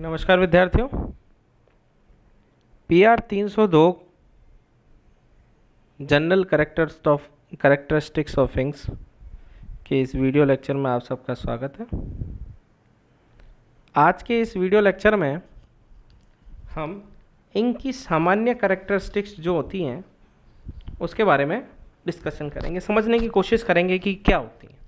नमस्कार विद्यार्थियों P R तीन सौ दो general characters of characteristics of things के इस वीडियो लेक्चर में आप सबका स्वागत है आज के इस वीडियो लेक्चर में हम इनकी सामान्य करेक्टरिस्टिक्स जो होती हैं उसके बारे में डिस्कशन करेंगे समझने की कोशिश करेंगे कि क्या होती हैं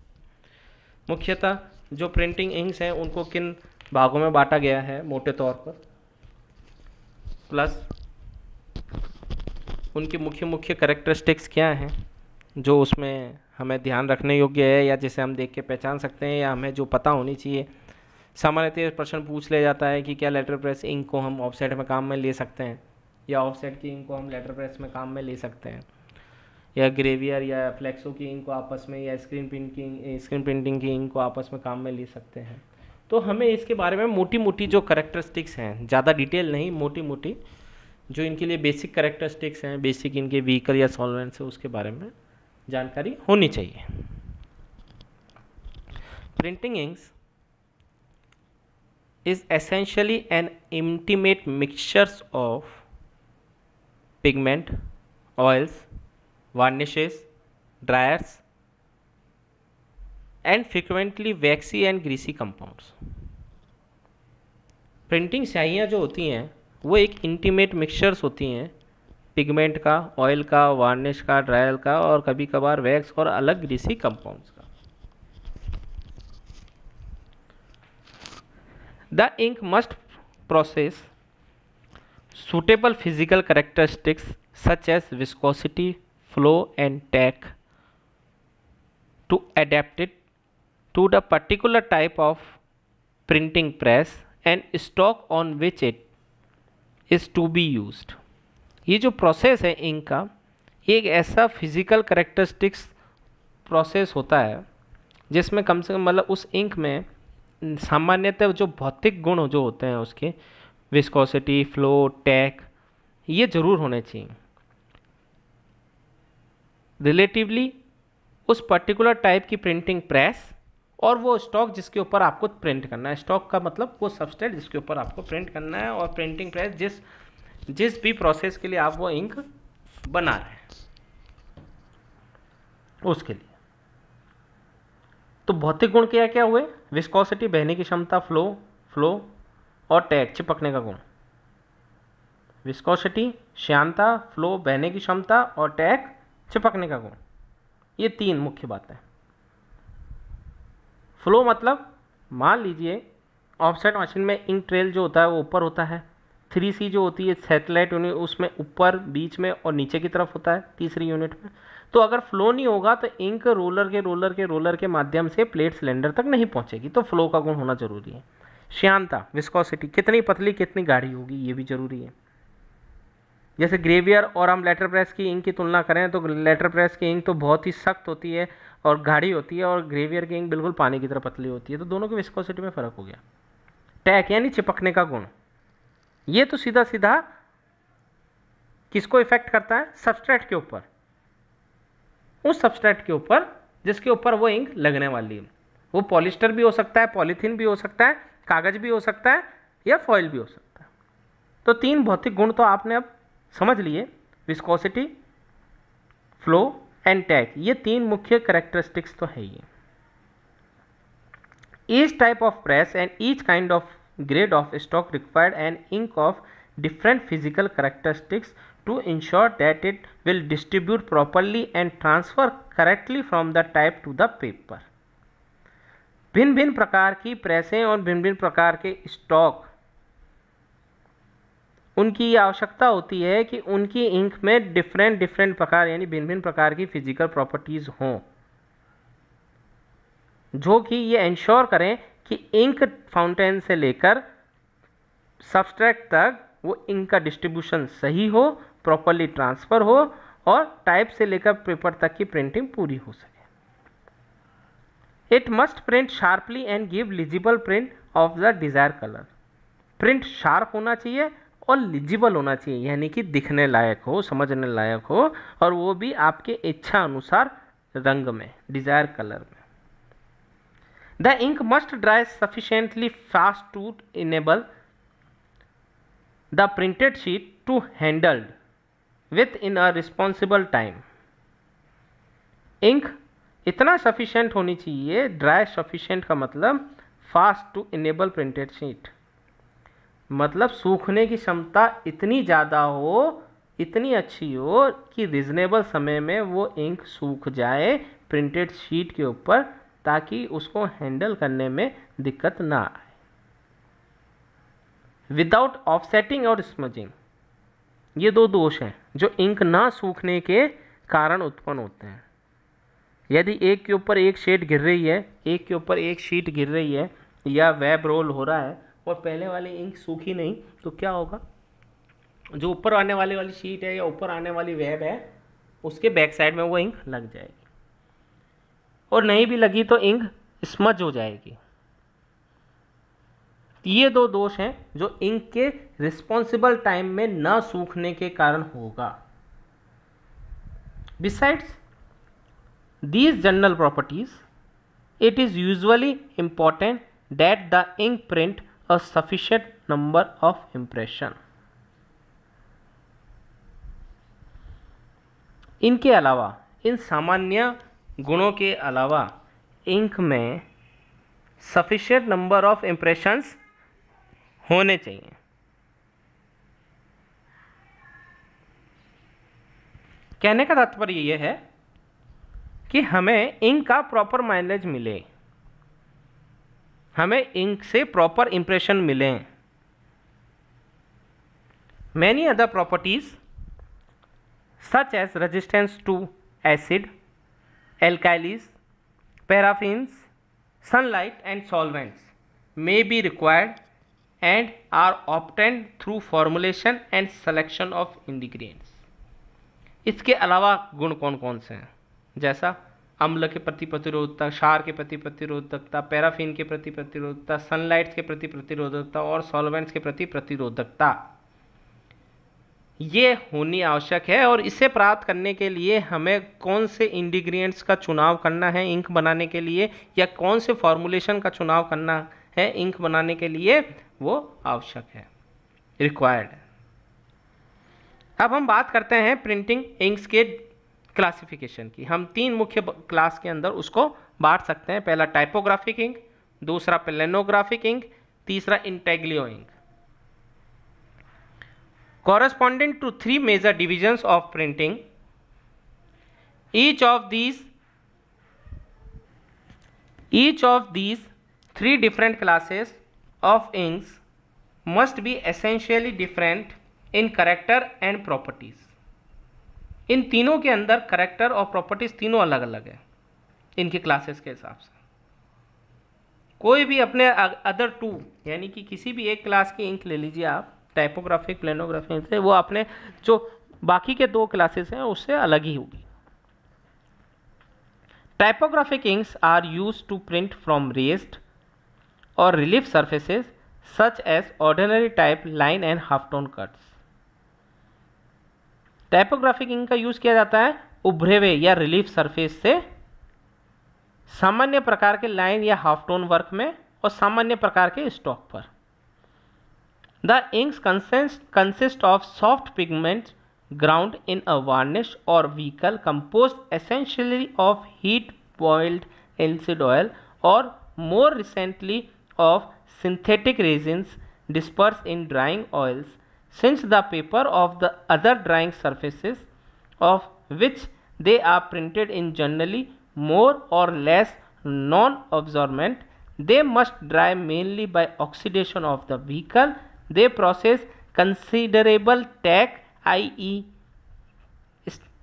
मुख्यतः जो प्रिंटिंग इंक्स हैं उनको किन भागों में बांटा गया है मोटे तौर पर प्लस उनके मुख्य मुख्य करेक्टरिस्टिक्स क्या हैं जो उसमें हमें ध्यान रखने योग्य है या जिसे हम देख के पहचान सकते हैं या हमें जो पता होनी चाहिए सामान्यतः प्रश्न पूछ लिया जाता है कि क्या लेटर प्रेस इंक को हम ऑफसेट में काम में ले सकते हैं या ऑफसेट की इंक को हम लेटर प्रेस में काम में ले सकते हैं या ग्रेवियर या फ्लैक्सो की इंक को आपस में या स्क्रीन प्रिंट की स्क्रीन प्रिंटिंग की इंक को आपस में काम में ले सकते हैं तो हमें इसके बारे में मोटी मोटी जो करेक्टरिस्टिक्स हैं ज़्यादा डिटेल नहीं मोटी मोटी जो इनके लिए बेसिक करेक्टरिस्टिक्स हैं बेसिक इनके व्हीकल या सॉल्वेंट्स हैं उसके बारे में जानकारी होनी चाहिए printing inks is essentially an intimate mixtures of pigment oils varnishes driers and frequently waxy and greasy compounds प्रिंटिंग स्याहियाँ जो होती हैं वो एक इंटीमेट मिक्सचर्स होती हैं पिगमेंट का ऑयल का वार्निश का ड्रायल का और कभी कभार वैक्स और अलग ग्रीसी कंपाउंड्स का the ink must possess suitable physical characteristics such as viscosity flow and tack to adapt to the particular type of printing press and stock on which it is to be use ये जो process है ink का ये एक ऐसा physical characteristics process होता है जिसमें कम से कम मतलब उस इंक में सामान्यतः जो भौतिक गुण जो होते हैं उसके विस्कोसिटी फ्लो टैक ये ज़रूर होने चाहिए रिलेटिवली उस पर्टिकुलर टाइप की प्रिंटिंग प्रेस और वो स्टॉक जिसके ऊपर आपको प्रिंट करना है स्टॉक का मतलब वो सब्सटेट जिसके ऊपर आपको प्रिंट करना है और प्रिंटिंग प्रेस जिस जिस भी प्रोसेस के लिए आप वो इंक बना रहे हैं उसके लिए तो भौतिक गुण क्या क्या हुए विस्कोसिटी बहने की क्षमता फ्लो फ्लो और टैग चिपकने का गुण विस्कोसिटी श्यांता फ्लो बहने की क्षमता और टैग चिपकने का गुण ये तीन मुख्य बातें फ्लो मतलब मान लीजिए ऑफसेट मशीन में इंक ट्रेल जो होता है वो ऊपर होता है थ्री सी जो होती है सेटेलाइट यूनिट उसमें ऊपर बीच में और नीचे की तरफ होता है तीसरी यूनिट में तो अगर फ्लो नहीं होगा तो इंक रोलर के रोलर के रोलर के माध्यम से प्लेट सिलेंडर तक नहीं पहुंचेगी तो फ्लो का गुण होना जरूरी है श्यांता विस्कोसिटी कितनी पतली कितनी गाढ़ी होगी ये भी जरूरी है जैसे ग्रेवियर और हम लेटर प्रेस की इंक की तुलना करें तो लेटर प्रेस की इंक तो बहुत ही सख्त होती है और गाढ़ी होती है और ग्रेवियर की इंक बिल्कुल पानी की तरह पतली होती है तो दोनों की विस्कोसिटी में फ़र्क हो गया टैक यानी चिपकने का गुण ये तो सीधा सीधा किसको इफेक्ट करता है सबस्ट्रेट के ऊपर उस सबस्ट्रेट के ऊपर जिसके ऊपर वो इंक लगने वाली है वो पॉलिस्टर भी हो सकता है पॉलीथीन भी हो सकता है कागज भी हो सकता है या फॉइल भी हो सकता है तो तीन भौतिक गुण तो आपने अब समझ लिए विस्कोसिटी फ्लो एंड टैग ये तीन मुख्य करेक्टरिस्टिक्स तो है ही each type of press and each kind of grade of stock required and ink of different physical characteristics to ensure that it will distribute properly and transfer correctly from the type to the paper भिन्न भिन्न प्रकार की प्रेसें और भिन्न भिन्न प्रकार के stock उनकी ये आवश्यकता होती है कि उनकी इंक में डिफरेंट डिफरेंट प्रकार यानी भिन्न भिन्न प्रकार की फिजिकल प्रॉपर्टीज़ हों जो कि ये इंश्योर करें कि इंक फाउंटेन से लेकर सब्सट्रैक्ट तक वो इंक का डिस्ट्रीब्यूशन सही हो प्रॉपरली ट्रांसफ़र हो और टाइप से लेकर पेपर तक की प्रिंटिंग पूरी हो सके it must print sharply and give legible print of the desire colour print sharp होना चाहिए और लिजिबल होना चाहिए यानी कि दिखने लायक हो समझने लायक हो और वो भी आपके इच्छा अनुसार रंग में डिजायर कलर में the ink must dry sufficiently fast to enable the printed sheet to handled within a responsible time ink इतना सफिशेंट होनी चाहिए ड्राई सफिशेंट का मतलब fast to enable printed sheet मतलब सूखने की क्षमता इतनी ज़्यादा हो इतनी अच्छी हो कि रिज़नेबल समय में वो इंक सूख जाए प्रिंटेड शीट के ऊपर ताकि उसको हैंडल करने में दिक्कत ना आए विदाउट ऑफसेटिंग और स्मजिंग ये दो दोष हैं जो इंक ना सूखने के कारण उत्पन्न होते हैं यदि एक के ऊपर एक शेड गिर रही है एक के ऊपर एक शीट गिर रही है या वेब रोल हो रहा है और पहले वाली इंक सूखी नहीं तो क्या होगा जो ऊपर आने वाली वाली शीट है या ऊपर आने वाली वेब है उसके बैक साइड में वो इंक लग जाएगी और नहीं भी लगी तो इंक स्मज हो जाएगी ये दो दोष हैं जो इंक के रिस्पॉन्सिबल टाइम में ना सूखने के कारण होगा besides these general properties it is usually important that the ink print a sufficient number of impression. इनके अलावा इन सामान्य गुणों के अलावा इंक में सफिशियंट नंबर ऑफ इम्प्रेशंस होने चाहिए कहने का तात्पर्य यह है कि हमें इंक का प्रॉपर माइलेज मिले हमें इंक से प्रॉपर इंप्रेशन मिलें many other properties such as resistance to acid alkalis paraffins sunlight and solvents may be required and are obtained through formulation and selection of ingredients इसके अलावा गुण कौन कौन से हैं जैसा अम्ल के प्रति प्रतिरोधकता क्षार के प्रति प्रतिरोधकता पैराफिन के प्रति प्रतिरोधकता सनलाइट्स के प्रति प्रतिरोधकता और सॉल्वेंट्स के प्रति प्रतिरोधकता ये होनी आवश्यक है और इसे प्राप्त करने के लिए हमें कौन से इंडिग्रियंट्स का चुनाव करना है इंक बनाने के लिए या कौन से फॉर्मुलेशन का चुनाव करना है इंक बनाने के लिए वो आवश्यक है रिक्वायर्ड अब हम बात करते हैं प्रिंटिंग इंक्स के क्लासिफिकेशन की हम तीन मुख्य क्लास के अंदर उसको बांट सकते हैं पहला टाइपोग्राफिक इंक दूसरा प्लेनोग्राफिक इंक तीसरा intaglio ink corresponding to three major divisions of printing each of these each of these three different classes of inks must be essentially different in character and properties इन तीनों के अंदर character और properties तीनों अलग अलग है इनके क्लासेस के हिसाब से कोई भी अपने अदर टू यानी कि किसी भी एक क्लास की इंक ले लीजिए आप टाइपोग्राफिक प्लेनोग्राफिक से वो अपने जो बाकी के दो क्लासेस हैं उससे अलग ही होगी typographic inks are use to print from raised और relief surfaces such as ordinary type line and half tone cuts typographic ink का यूज किया जाता है उभरेवे या रिलीफ सरफेस से सामान्य प्रकार के लाइन या हाफ टोन वर्क में और सामान्य प्रकार के स्टॉक पर the inks consist of soft pigment ground in a varnish और vehicle composed essentially of heat boiled linseed oil और more recently of synthetic resins dispersed in drying oils since the paper of the other drying surfaces of which they are printed in generally more or less non-absorbent they must dry mainly by oxidation of the vehicle they process considerable tack i.e.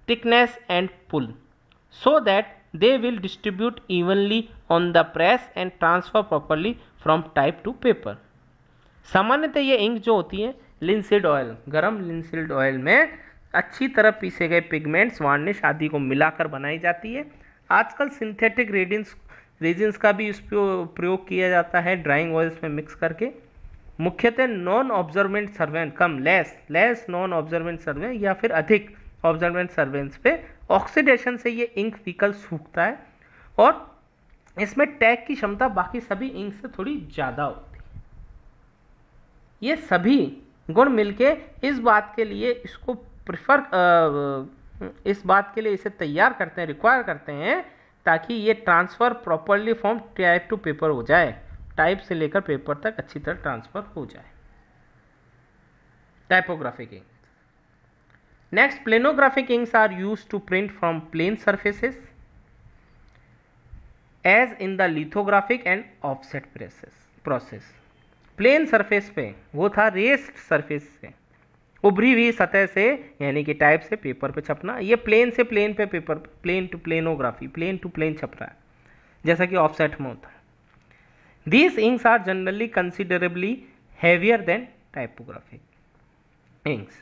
thickness and pull so that they will distribute evenly on the press and transfer properly from type to paper सामान्यतः ये ink जो होती है linseed oil गरम linseed oil में अच्छी तरह पीसे गए पिगमेंट्स वार्निश आदि को मिलाकर बनाई जाती है आजकल सिंथेटिक रेडिंस रेजिन्स का भी इस प्रयोग किया जाता है ड्राइंग ऑयल्स में मिक्स करके मुख्यतः non observant servant come less less non observant servant या फिर अधिक ऑब्जर्वेंट सर्वेंट्स पे ऑक्सीडेशन से ये इंक फिकल सूखता है और इसमें टैग की क्षमता बाकी सभी इंक से थोड़ी ज़्यादा होती है ये सभी गुण मिलके इस बात के लिए इसको प्रिफर इस बात के लिए इसे तैयार करते हैं रिक्वायर करते हैं ताकि ये transfer properly from type to paper हो जाए टाइप से लेकर पेपर तक अच्छी तरह ट्रांसफ़र हो जाए typographic ink next planographic inks are use to print from plane surfaces as in the lithographic and offset presses process plane surface पे वो था रेस्ट सरफेस से उभरी हुई सतह से यानी कि टाइप से पेपर पे छपना ये प्लेन से प्लेन पे paper plane to planography plane to plane छप रहा है जैसा कि ऑफसेट में होता है these inks are generally considerably heavier than typographic inks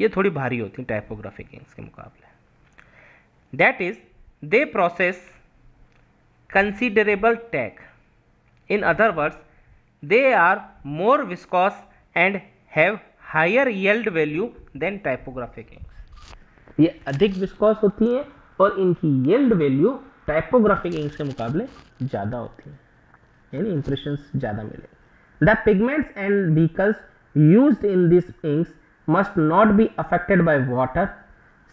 ये थोड़ी भारी होती है टाइपोग्राफिक इंक्स के मुकाबले that is they possess considerable tack in other words They are more viscous and have higher yield value than typographic inks. ये अधिक viscous होती है और इनकी यील्ड वैल्यू टाइपोग्राफिक इंक्स के मुकाबले ज़्यादा होती है यानी इंप्रेशन ज़्यादा मिले the pigments and vehicles use in this inks must not be affected by water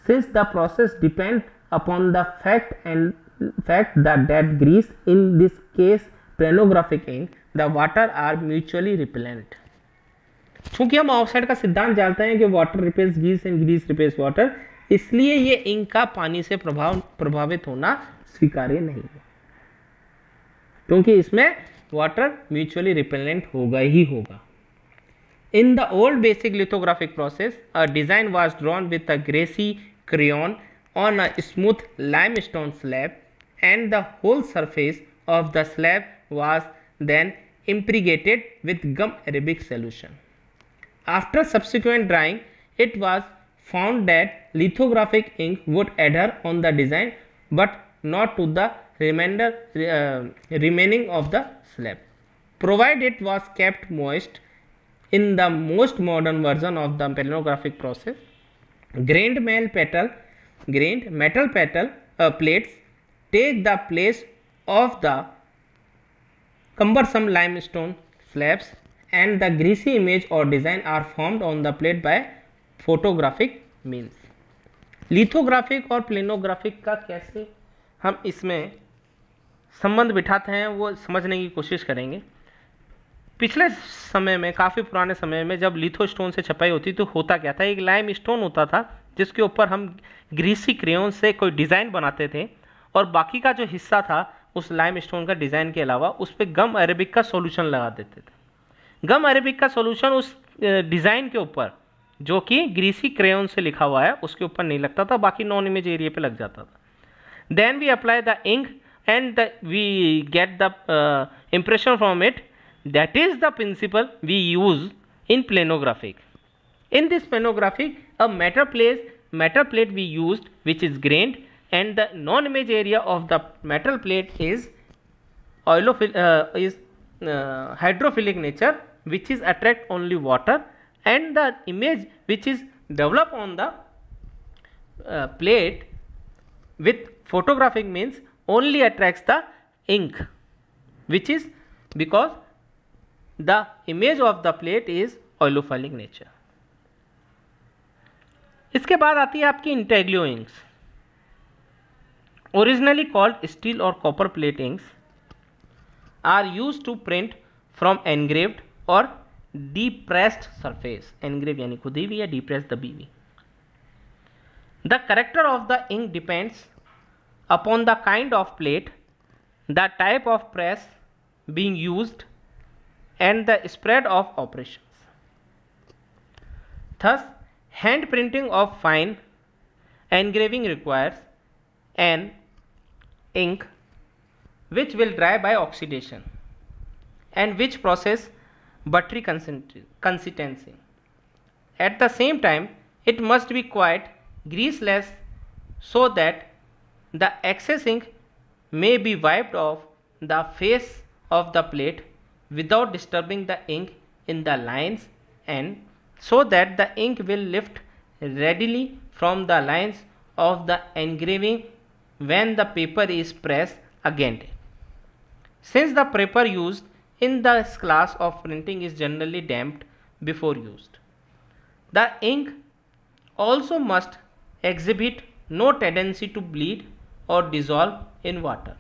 since the process depend upon the fact and fact that that grease in this case planographic ink the water are mutually repellent क्योंकि हम oxide का सिद्धांत जानते हैं कि water repels grease and grease repels water इसलिए ये ink का पानी से प्रभाव प्रभावित होना स्वीकार्य नहीं है क्योंकि इसमें वाटर म्यूचुअली रिपेलेंट होगा ही होगा in the old basic lithographic process a design was drawn with a greasy crayon on a smooth lime stone slab and the whole surface of the slab was then impregnated with gum arabic solution. After subsequent drying, it was found that lithographic ink would adhere on the design but not to the remainder uh, remaining of the slab provided it was kept moist in the most modern version of the palinographic process grained metal petal grained metal petal uh, plates take the place of the Cumbersome limestone slabs and the greasy image or design are formed on the plate by photographic means. Lithographic और planographic का कैसे हम इसमें संबंध बिठाते हैं वो समझने की कोशिश करेंगे पिछले समय में काफ़ी पुराने समय में जब लिथो स्टोन से छपाई होती तो होता क्या था एक लाइम स्टोन होता था जिसके ऊपर हम ग्रीसी क्रेन से कोई डिज़ाइन बनाते थे और बाकी का जो हिस्सा था उस लाइम स्टोन का डिज़ाइन के अलावा उस पर गम अरेबिक का सोल्यूशन लगा देते थे गम अरेबिक का सोल्यूशन उस डिज़ाइन के ऊपर जो कि ग्रीसी क्रेन से लिखा हुआ है उसके ऊपर नहीं लगता था बाकी नॉन इमेज एरिया पे लग जाता था then we apply the ink and the we get the impression from it that is the principle we use in planographic in this planographic a metal place metal plate we use which is grained and the non-image area of the metal plate is oilophil uh, is uh, hydrophilic nature which is attract only water and the image which is develop on the uh, plate with photographic means only attracts the ink which is because the image of the plate is oilophilic nature इसके बाद आती है आपकी intaglio inks originally called steel or copper platings, are used to print from engraved or depressed surface. Engrave यानी खुदी हुई या depressed दबी हुई. The character of the ink depends upon the kind of plate, the type of press being used, and the spread of operations. Thus, hand printing of fine engraving requires an ink which will dry by oxidation and which process buttery consistency. At the same time it must be quite greaseless so that the excess ink may be wiped off the face of the plate without disturbing the ink in the lines and so that the ink will lift readily from the lines of the engraving when the paper is pressed again. Since the paper used in this class of printing is generally damped before used. The ink also must exhibit no tendency to bleed or dissolve in water.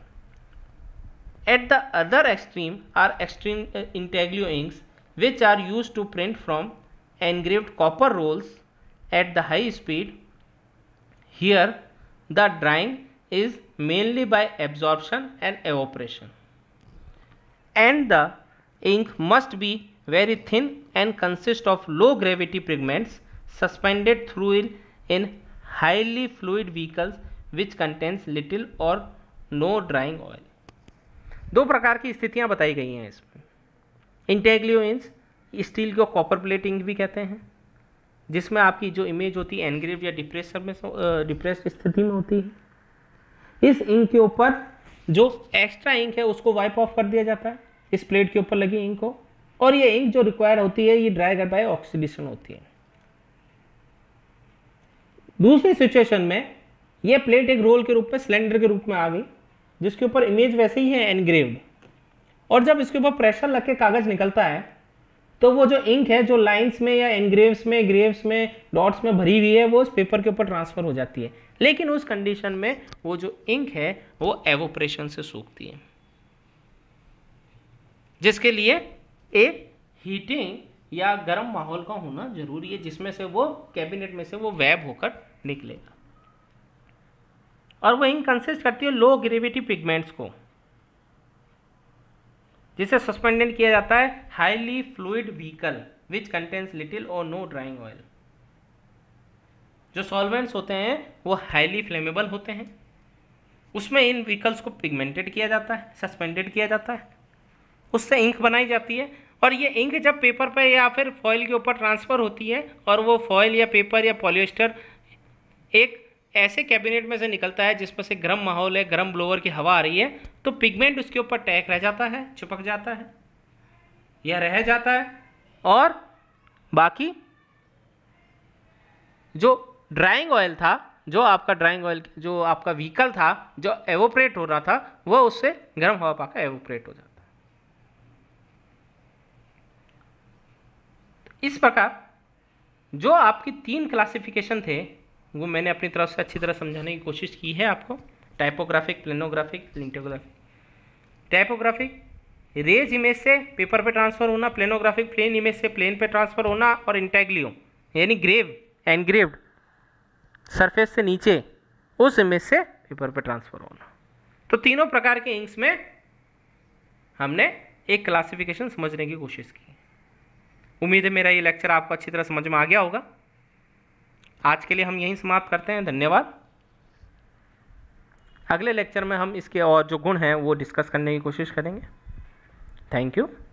At the other extreme are extreme uh, intaglio inks which are used to print from engraved copper rolls at the high speed. Here the drying is mainly by absorption and evaporation and the ink must be very thin and consist of low gravity pigments suspended through in highly fluid vehicles which contains little or no drying oil दो प्रकार की स्थितियां बताई गई हैं इसमें intaglio इंस steel को कॉपर प्लेटिंग भी कहते हैं जिसमें आपकी जो इमेज होती है एनग्रेव या डिप्रेसर में डिप्रेस स्थिति में होती है इस इंक के ऊपर जो एक्स्ट्रा इंक है उसको वाइप ऑफ कर दिया जाता है इस प्लेट के ऊपर लगी इंक को और ये इंक जो रिक्वायर होती है ये ड्राई बाय ऑक्सीडेशन होती है दूसरी सिचुएशन में ये प्लेट एक रोल के रूप में सिलेंडर के रूप में आ गई जिसके ऊपर इमेज वैसे ही है एनग्रेव्ड और जब इसके ऊपर प्रेशर लग के कागज निकलता है तो वो जो इंक है जो लाइंस में या एनग्रेव्स में ग्रेव्स में डॉट्स में भरी हुई है वो इस पेपर के ऊपर ट्रांसफर हो जाती है लेकिन उस कंडीशन में वो जो इंक है वो एवोप्रेशन से सूखती है जिसके लिए एक हीटिंग या गर्म माहौल का होना जरूरी है जिसमें से वो कैबिनेट में से वो वैब होकर निकलेगा और वो इंक कंसिस्ट करती है लो ग्रेविटी पिगमेंट्स को जिसे सस्पेंडेड किया जाता है highly fluid vehicle which contains little और नो ड्राइंग ऑयल जो सॉल्वेंट्स होते हैं वो हाईली फ्लेमेबल होते हैं उसमें इन व्हीकल्स को पिगमेंटेड किया जाता है सस्पेंडेड किया जाता है उससे इंक बनाई जाती है और ये इंक जब पेपर पर या फिर फॉयल के ऊपर ट्रांसफ़र होती है और वो फॉइल या पेपर या पॉलिएस्टर एक ऐसे कैबिनेट में से निकलता है जिसमें से गर्म माहौल है गर्म ब्लोअर की हवा आ रही है तो पिगमेंट उसके ऊपर टैक रह जाता है चिपक जाता है या रह जाता है और बाकी जो ड्राइंग ऑयल था जो आपका ड्राइंग ऑयल जो आपका व्हीकल था जो एवोपरेट हो रहा था वह उससे गर्म हवा पाकर एवोपरेट हो जाता है इस प्रकार जो आपकी तीन क्लासिफिकेशन थे वो मैंने अपनी तरफ से अच्छी तरह समझाने की कोशिश की है आपको typographic planographic lithographic typographic raised image से पेपर पे ट्रांसफर होना प्लेनोग्राफिक प्लेन इमेज से प्लेन पे ट्रांसफर होना और इंटेग्लियो यानी ग्रेव एनग्रेव्ड सरफेस से नीचे उस इमेज से पेपर पर ट्रांसफर होना तो तीनों प्रकार के इंक्स में हमने एक क्लासिफिकेशन समझने की कोशिश की उम्मीद है मेरा ये लेक्चर आपको अच्छी तरह समझ में आ गया होगा आज के लिए हम यहीं समाप्त करते हैं धन्यवाद अगले लेक्चर में हम इसके और जो गुण हैं वो डिस्कस करने की कोशिश करेंगे थैंक यू